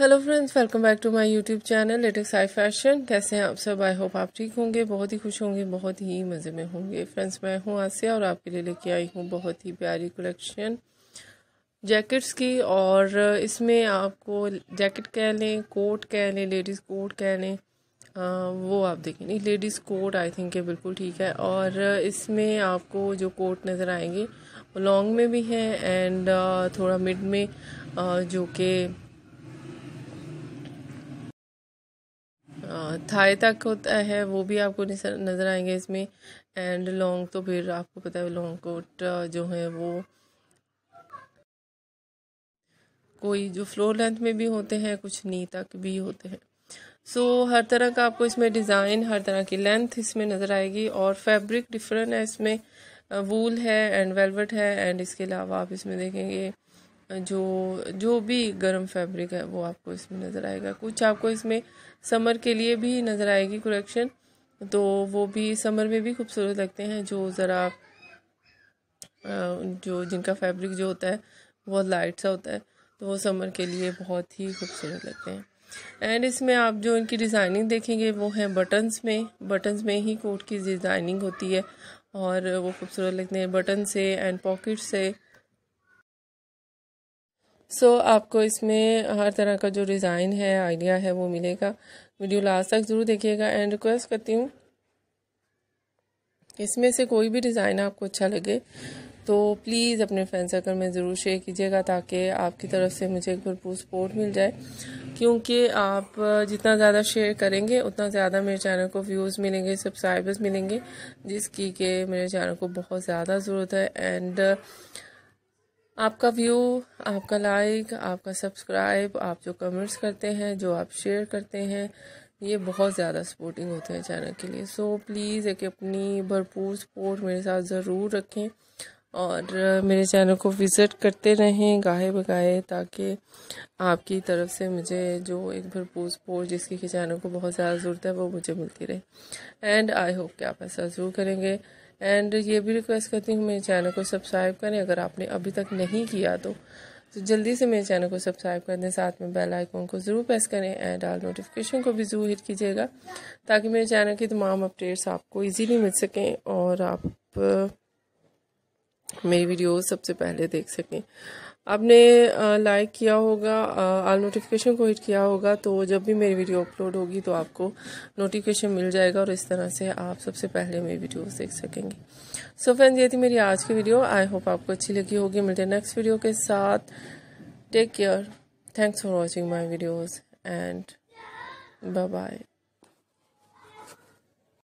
hello friends welcome back to my YouTube channel latest आई fashion कैसे हैं आप सब आई होप आप ठीक होंगे बहुत ही खुश होंगे बहुत ही मज़े में होंगे फ्रेंड्स मैं हूं आसिया और आपके लिए लेके आई हूं बहुत ही प्यारी कलेक्शन जैकेट्स की और इसमें आपको जैकेट कह लें कोट कह लें लेडीज़ कोट कह लें वो आप देखें नहीं लेडीज़ कोट आई थिंक है बिल्कुल ठीक है और इसमें आपको जो कोट नज़र आएंगे वो लॉन्ग में भी हैं एंड थोड़ा मिड में जो कि थाई तक होता है वो भी आपको नज़र आएंगे इसमें एंड लॉन्ग तो फिर आपको पता है लॉन्ग कोट जो है वो कोई जो फ्लोर लेंथ में भी होते हैं कुछ नी तक भी होते हैं सो so, हर तरह का आपको इसमें डिज़ाइन हर तरह की लेंथ इसमें नज़र आएगी और फैब्रिक डिफरेंट है इसमें वूल है एंड वेलवेट है एंड इसके अलावा आप इसमें देखेंगे जो जो भी गर्म फैब्रिक है वो आपको इसमें नज़र आएगा कुछ आपको इसमें समर के लिए भी नज़र आएगी कलेक्शन तो वो भी समर में भी खूबसूरत लगते हैं जो ज़रा जो जिनका फैब्रिक जो होता है बहुत लाइट सा होता है तो वो समर के लिए बहुत ही खूबसूरत लगते हैं एंड इसमें आप जो इनकी डिज़ाइनिंग देखेंगे वो है बटन्स में बटन्स में ही कोट की डिज़ाइनिंग होती है और वो खूबसूरत लगते हैं बटन से एंड पॉकेट से सो so, आपको इसमें हर तरह का जो डिज़ाइन है आइडिया है वो मिलेगा वीडियो लास्ट तक ज़रूर देखिएगा एंड रिक्वेस्ट करती हूँ इसमें से कोई भी डिज़ाइन आपको अच्छा लगे तो प्लीज़ अपने फ्रेंड सर्कल में ज़रूर शेयर कीजिएगा ताकि आपकी तरफ से मुझे एक भरपूर सपोर्ट मिल जाए क्योंकि आप जितना ज़्यादा शेयर करेंगे उतना ज़्यादा मेरे चैनल को व्यूज़ मिलेंगे सब्सक्राइबर्स मिलेंगे जिसकी के मेरे चैनल को बहुत ज़्यादा ज़रूरत है एंड आपका व्यू आपका लाइक आपका सब्सक्राइब आप जो कमेंट्स करते हैं जो आप शेयर करते हैं ये बहुत ज़्यादा सपोर्टिंग होते हैं चैनल के लिए सो so, प्लीज़ एक अपनी भरपूर सपोर्ट मेरे साथ ज़रूर रखें और मेरे चैनल को विज़िट करते रहें गाहे बगाए ताकि आपकी तरफ से मुझे जो एक भरपूर सपोर्ट जिसकी कि चैनल को बहुत ज़्यादा ज़रूरत है वो मुझे मिलती रहे एंड आई होप कि आप ऐसा ज़रूर करेंगे एंड ये भी रिक्वेस्ट करती हूँ मेरे चैनल को सब्सक्राइब करें अगर आपने अभी तक नहीं किया तो तो जल्दी से मेरे चैनल को सब्सक्राइब कर दें साथ में बेल आइकॉन को ज़रूर प्रेस करें एंड आल नोटिफिकेशन को भी ज़रूर हिट कीजिएगा ताकि मेरे चैनल की तमाम अपडेट्स आपको इजीली मिल सकें और आप मेरी वीडियो सबसे पहले देख सकें आपने लाइक किया होगा आल नोटिफिकेशन को हिट किया होगा तो जब भी मेरी वीडियो अपलोड होगी तो आपको नोटिफिकेशन मिल जाएगा और इस तरह से आप सबसे पहले मेरी वीडियोस देख सकेंगे सो फ्रेंड्स ये थी मेरी आज की वीडियो आई होप आपको अच्छी लगी होगी मिलते हैं नेक्स्ट वीडियो के साथ take care thanks for watching my videos and bye